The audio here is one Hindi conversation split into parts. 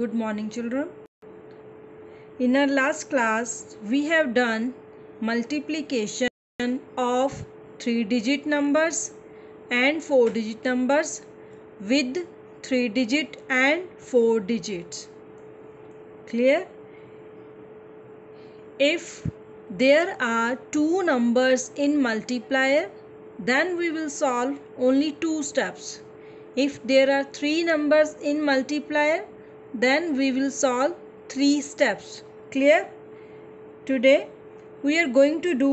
Good morning, children. In our last class, we have done multiplication of three digit numbers and four digit numbers with three digit and four digits. Clear? If there are two numbers in multiplier, then we will solve only two steps. If there are three numbers in multiplier, then we will solve three steps clear today we are going to do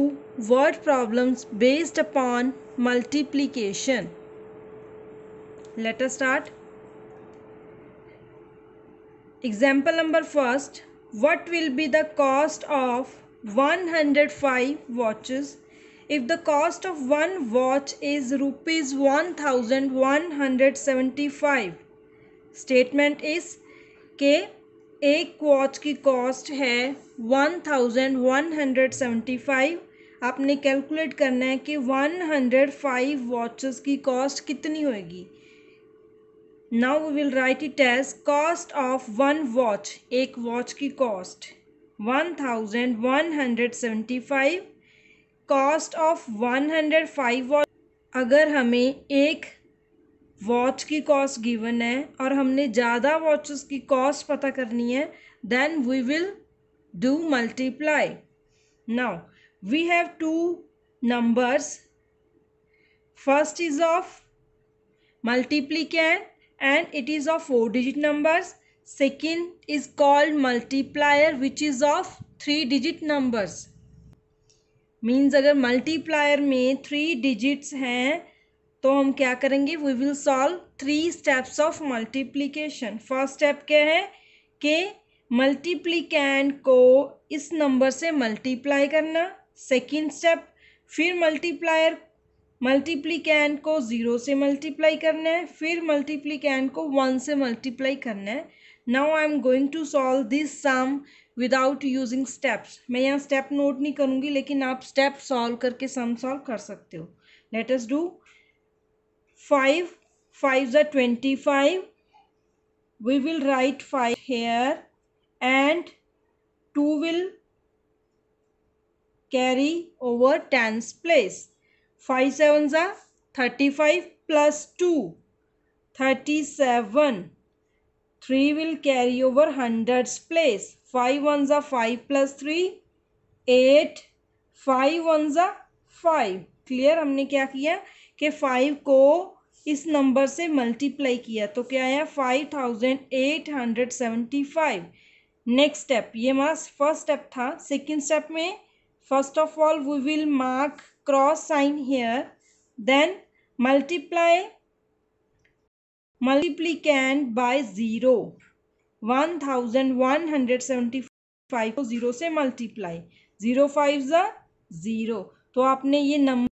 word problems based upon multiplication let us start example number first what will be the cost of 105 watches if the cost of one watch is rupees 1175 statement is कि एक क्वाच की कॉस्ट है one thousand one hundred seventy five आपने कैलकुलेट करना है कि वन हंड्रेड फाइव वॉचेस की कॉस्ट कितनी होएगी now we will write it as cost of one watch एक वॉच की cost one thousand one hundred seventy five cost of one hundred five watch अगर हमें एक वॉच की कॉस्ट गिवन है और हमने ज़्यादा वॉचेस की कॉस्ट पता करनी है then we will do multiply now we have two numbers first is of multiplicand and it is of four digit numbers second is called multiplier which is of three digit numbers means अगर मल्टीप्लायर में थ्री डिजिट्स हैं तो हम क्या करेंगे we will solve three steps of multiplication first step क्या है कि मल्टीप्लीकेंड को इस नंबर से मल्टीप्लाई करना सेकेंड स्टेप फिर मल्टीप्लायर मल्टीप्लीकेंड को ज़ीरो से मल्टीप्लाई करना है फिर मल्टीप्लीकेंड को वन से मल्टीप्लाई करना है now I am going to solve this sum without using steps मैं यहाँ स्टेप नोट नहीं करूँगी लेकिन आप स्टेप सॉल्व करके सम सॉल्व कर सकते हो let us do 5 5s are 25 we will write 5 here and 2 will carry over tens place 5 7s are 35 plus 2 37 3 will carry over hundreds place 5 ones are 5 plus 3 8 5 ones are 5 Clear? हमने क्या किया कि फाइव को इस नंबर से मल्टीप्लाई किया तो क्या आया five thousand eight hundred seventy five next step ये हमारा फर्स्ट स्टेप था सेकेंड स्टेप में first of all we will mark cross sign here then multiplicand by zero one thousand one hundred seventy five को ज़ीरो से मल्टीप्लाई ज़ीरो फाइव ज़ा ज़ीरो तो आपने ये नंबर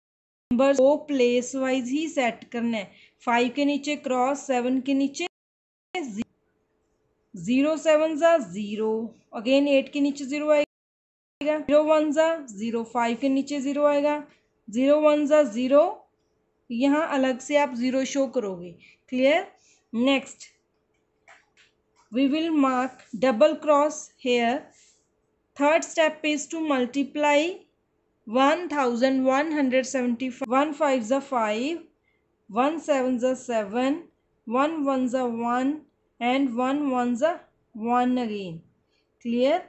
नंबर को प्लेस वाइज ही सेट करना है फाइव के नीचे क्रॉस सेवन के नीचे जीरो सेवन ज़ा ज़ीरो अगेन एट के नीचे ज़ीरो आएगा जीरो वन ज़ा ज़ीरो फाइव के नीचे ज़ीरो आएगा ज़ीरो वन ज़ा ज़ीरो यहाँ अलग से आप ज़ीरो शो करोगे clear next we will mark double cross here third step is to multiply one thousand one hundred seventy one five ज़ा फाइव वन सेवन ज़ा सेवन वन वन ज़ा वन एंड वन वन ज़ा वन अगेन क्लियर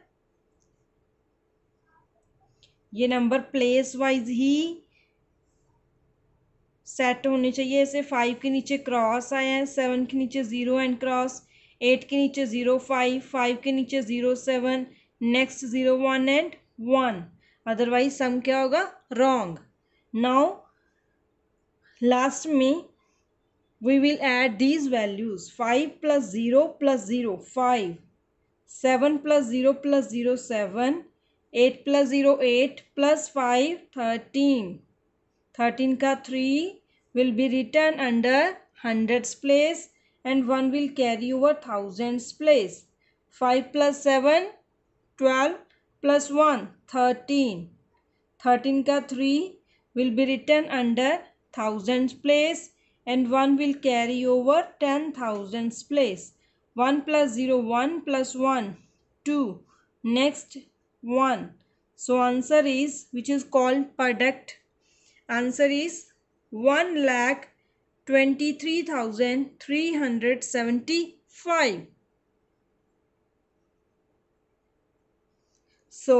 ये नंबर प्लेस वाइज ही सेट होने चाहिए ऐसे फाइव के नीचे क्रॉस आया है सेवन के नीचे ज़ीरो एंड क्रॉस एट के नीचे ज़ीरो फाइव फाइव के नीचे zero seven next zero one and one otherwise sum क्या होगा रॉन्ग नाउ लास्ट में we will add these values five plus zero plus zero five seven plus zero plus zero seven eight plus zero eight plus five thirteen thirteen का three will be return under hundreds place and one will carry over thousands place five plus seven twelve plus 1, 13. 13 ka 3 will be written under thousands place and 1 will carry over 10 thousands place. 1 plus 0, 1 plus 1, 2. Next 1. So answer is which is called product. Answer is 1 lakh 23,375. so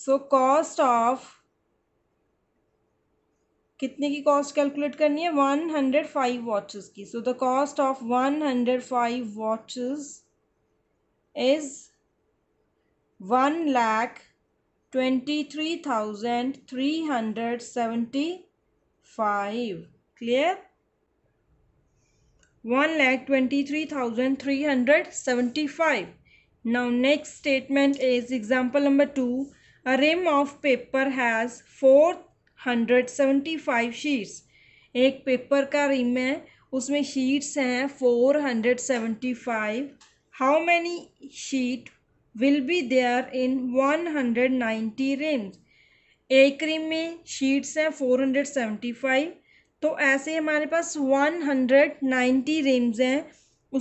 so cost of कितने की कॉस्ट कैलकुलेट करनी है वन हंड्रेड फाइव वॉचेस की so the cost of one hundred five watches is one lakh twenty three thousand three hundred seventy five clear one lakh twenty three thousand three hundred seventy five Now next statement is example number 2. A rim of paper has 475 sheets. एक पेपर का रिम है उसमें शीट्स हैं 475. How many sheet will be there in 190 rims? एक रिम में शीट्स हैं 475. तो ऐसे हमारे पास 190 रिम्स हैं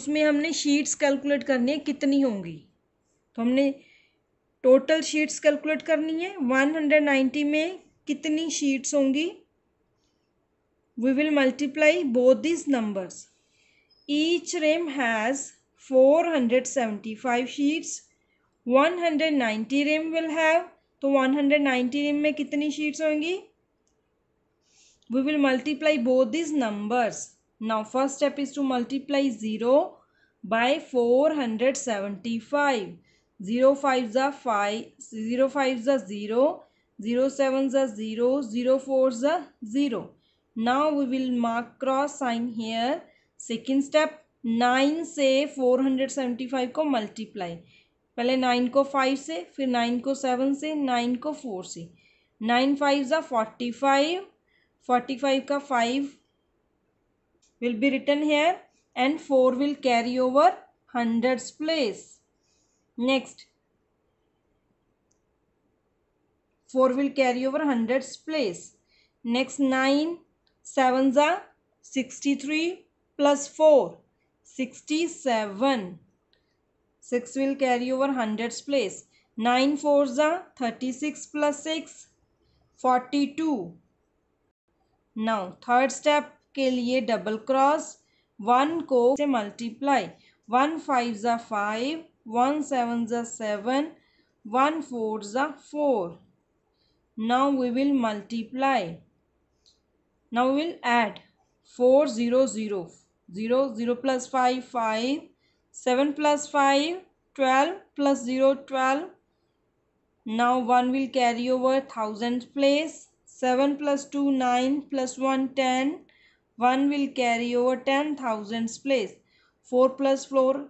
उसमें हमने शीट्स कैलकुलेट करनी है कितनी होंगी तो हमने टोटल शीट्स कैलकुलेट करनी है वन हंड्रेड नाइन्टी में कितनी शीट्स होंगी we will multiply both this numbers each ream has four hundred seventy five sheets one hundred ninety ream will have तो वन हंड्रेड नाइन्टी रेम में कितनी शीट्स होंगी we will multiply both this numbers now first step is to multiply zero by 475 zero five ज़ा फाइव ज़ीरो फाइव ज़ा ज़ीरो ज़ीरो सेवन ज़ा ज़ीरो ज़ीरो फोर ज़ा zero now we will mark cross sign hair second step nine से फोर हंड्रेड सेवेंटी फाइव को मल्टीप्लाई पहले नाइन को फ़ाइव से फिर नाइन को सेवन से नाइन को फोर से नाइन फाइव ज़ा फोर्टी फाइव फोर्टी फाइव का five will be return here and four will carry over hundreds place next four will carry over hundred place next nine seven जा sixty three plus four sixty seven six will carry over hundred place nine four जा thirty six plus six forty two now third step के लिए डबल क्रॉस वन को से मल्टीप्लाई वन फाइव जा five 1 7 are 7, 1 4 the 4. Now we will multiply. Now we will add 4 0 0. 0 0 plus 5 5. 7 plus 5 12 plus 0 12. Now 1 will carry over thousand place. 7 plus 2 9 plus 1 10. 1 will carry over ten thousands place. 4 plus 4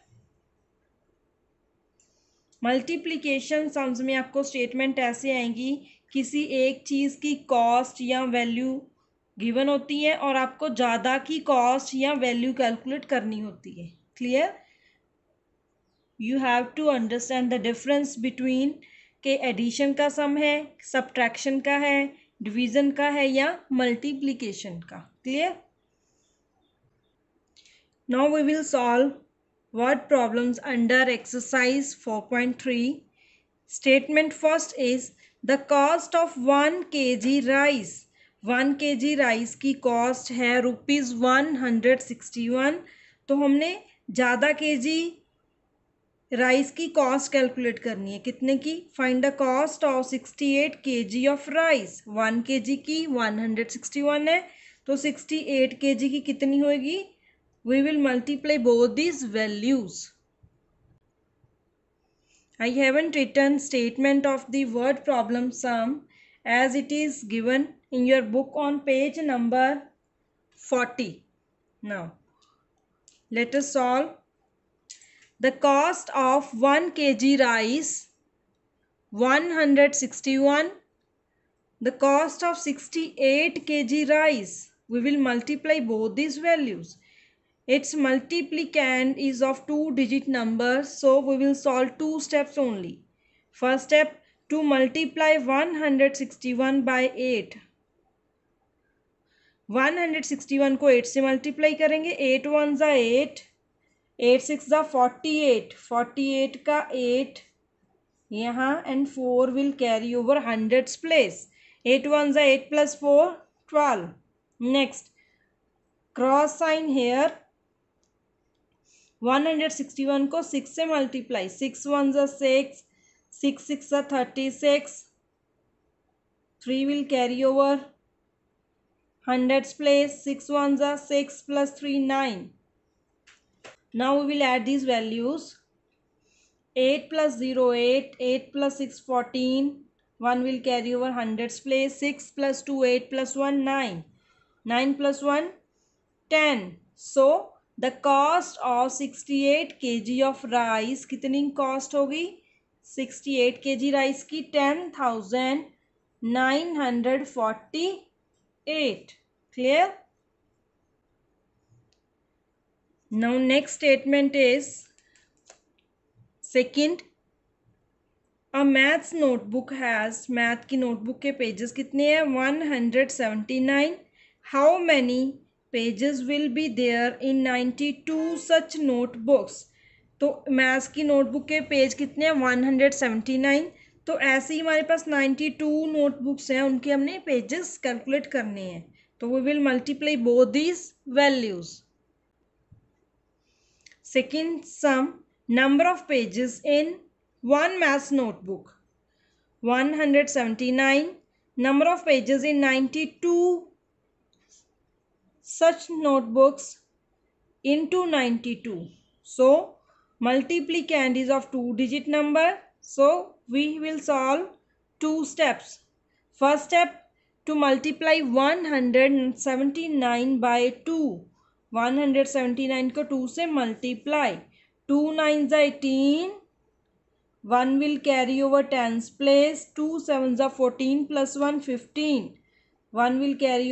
multiplication sums में आपको स्टेटमेंट ऐसे आएंगी किसी एक चीज़ की कॉस्ट या वैल्यू गिवन होती है और आपको ज़्यादा की कॉस्ट या वैल्यू कैलकुलेट करनी होती है clear you have to understand the difference between के एडिशन का सम है सब्ट्रैक्शन का है डिवीज़न का है या मल्टीप्लिकेशन का clear now we will solve word problems under exercise 4.3. Statement first is the cost of 1 kg rice. 1 kg rice ki cost hai rupees 161. to humne zyada kg rice की कॉस्ट कैलकुलेट करनी है कितने की find the cost of sixty eight K G of rice one के जी की वन हंड्रेड सिक्सटी वन है तो सिक्सटी एट के जी की कितनी होगी we will multiply both these values. I haven't written statement of the word problem sum as it is given in your book on page number 40. Now, let us solve. The cost of 1 kg rice 161. The cost of 68 kg rice. We will multiply both these values. Its multiplicand is of two-digit number, so we will solve two steps only. First step, to multiply 161 by 8. 161 को 8 से मल्टीप्लाई करेंगे 8 वन ज़ा एट एट सिक्स ज़ा फोर्टी एट फोर्टी एट का 8 यहाँ and 4 will carry over hundreds place 8 one ज़ा eight plus four twelve next cross sign here one hundred sixty one को सिक्स से मल्टीप्लाई सिक्स वन जो six six six thirty six three will carry over hundred place six one जो six plus three nine now we will add this values eight plus zero eight eight plus six fourteen one will carry over hundred place six plus two eight plus one nine nine plus one ten so the cost of sixty eight K G of rice कितनी कॉस्ट होगी sixty eight K G rice की ten thousand nine hundred forty eight clear now next statement is second a maths notebook has math की नोटबुक के पेजेस कितने हैं one hundred seventy nine how many pages will be there in ninety two such notebooks तो मैथ्स की नोटबुक के पेज कितने हैं वन हंड्रेड सेवेंटी नाइन तो ऐसे ही हमारे पास नाइन्टी टू नोट बुक्स हैं उनके हमने पेजेस कैलकुलेट करने हैं तो we will multiply both these values second sum number of pages in one maths notebook one hundred seventy nine number of pages in ninety two such notebooks into 92. So, multiplicand is of two digit number. So, we will solve two steps. First step to multiply 179 by 2. 179 को 2 से multiply. Two nine eighteen. One will carry over tens place. Place two fourteen plus ज़ा One plus one fifteen one will carry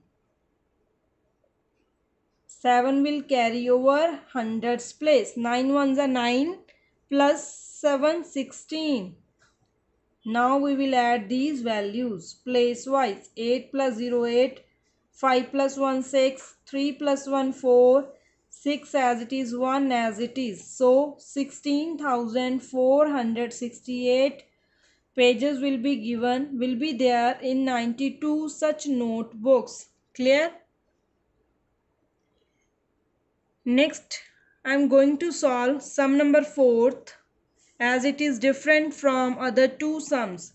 7 will carry over hundreds place. 9 ones are 9 plus 7 16. Now we will add these values place wise. 8 plus 0 8, 5 plus 1 6, 3 plus 1 4, 6 as it is 1 as it is. So 16,468 pages will be given will be there in 92 such notebooks. Clear? Next, I am going to solve sum number 4th as it is different from other two sums.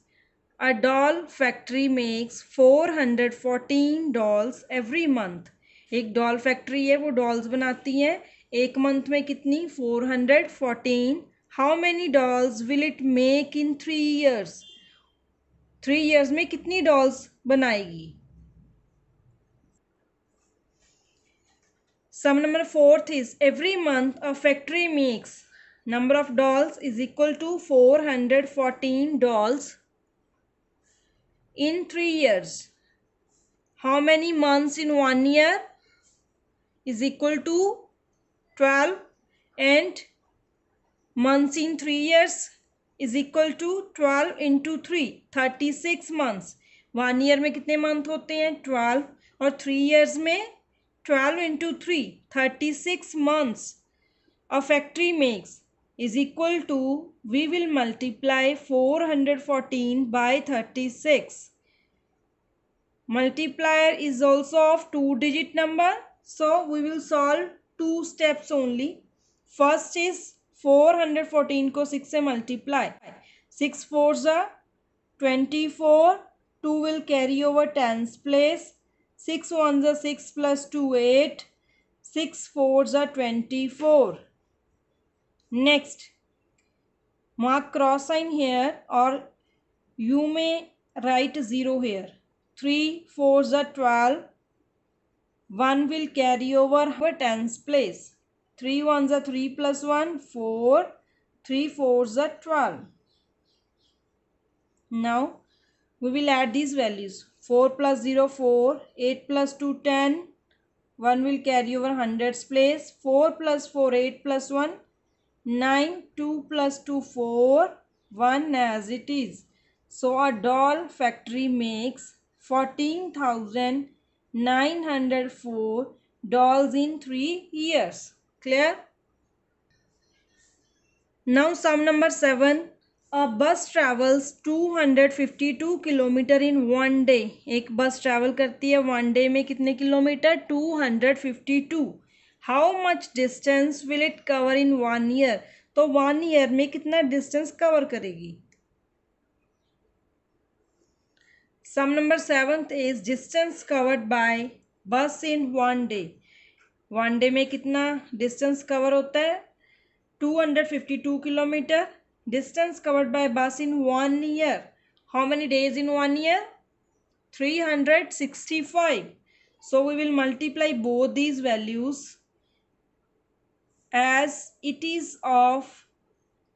A doll factory makes 414 dolls every month. ek doll factory hai wo dolls banati hai ek month mein kitni 414 how many dolls will it make in 3 years 3 years mein kitni dolls banayegi Sum number fourth is every month a factory makes number of dolls is equal to 414 dolls in 3 years. How many months in 1 year is equal to 12 and months in 3 years is equal to 12 into 3 36 months. 1 year में कितने month होते हैं 12 और 3 years में 12 into 3, 36 months a factory makes is equal to, we will multiply 414 by 36. Multiplier is also of two digit number. So, we will solve two steps only. First is 414 को 6 से multiply. 6 fours are 24. 2 will carry over tens place. 6 ones are 6 plus 2, 8. 6 fours are 24. Next, mark cross sign here or you may write 0 here. 3 fours are 12. 1 will carry over her tens place. 3 ones are 3 plus 1, 4. 3 fours are 12. Now, we will add these values. 4 plus 0 4 8 plus 2 10 1 will carry over hundreds place 4 plus 4 8 plus 1 9 2 plus 2 4 1 as it is so a doll factory makes 14904 dolls in 3 years clear now sum number 7 a bus travels two hundred fifty two kilometre in one day एक बस ट्रैवल करती है वन डे में कितने kilometre two hundred fifty two how much distance will it cover in one year तो वन ईयर में कितना डिस्टेंस कवर करेगी sum number seventh is distance covered by bus in one day one day में कितना डिस्टेंस कवर होता है two hundred fifty two kilometre Distance covered by bus in one year. How many days in one year? 365. So we will multiply both these values as it is of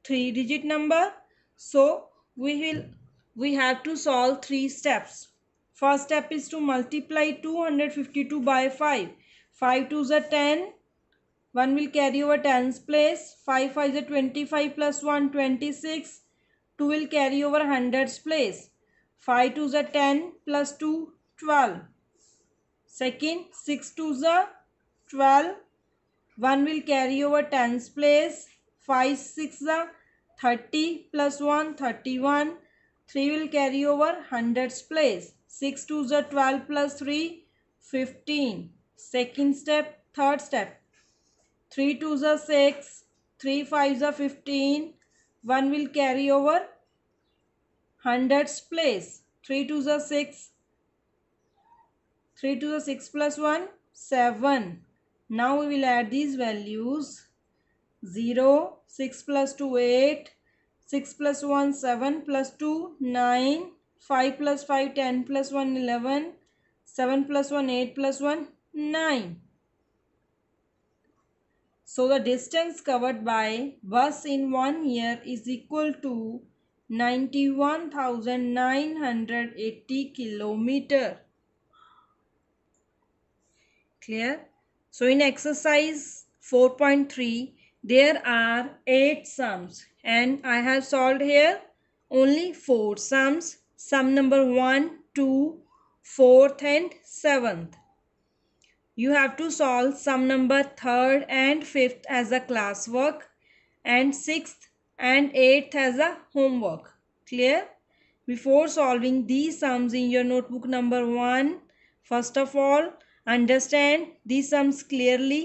three digit number. So we will we have to solve three steps. First step is to multiply 252 by 5. 5 to are 10, 1 will carry over tens place. 5 5 is 25 plus 1, 26. 2 will carry over hundreds place. 5 2 is 10 plus 2, 12 second Second, 6 2 is 12. 1 will carry over tens place. 5 6 is 30 plus 1, 31. 3 will carry over hundreds place. 6 2 is 12 plus 3, 15 second Second step, third step. 3 twos are 6, 3 fives are 15, 1 will carry over hundreds place. 3 twos are 6, 3 to the 6 plus 1 7 now we will add these values 0 6 plus 2 8 6 plus 1 7 plus 2 9 5 plus 5 10 plus 1 11 7 plus 1 8 plus 1 9 so the distance covered by bus in one year is equal to 91,980 kilometer. Clear? So in exercise 4.3 there are 8 sums and I have solved here only 4 sums. Sum number 1, 2, 4th and 7th you have to solve sum number third and fifth as a classwork and sixth and eighth as a homework. Clear? Before solving these sums in your notebook number one, first of all, understand these sums clearly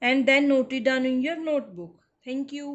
and then note it down in your notebook. Thank you.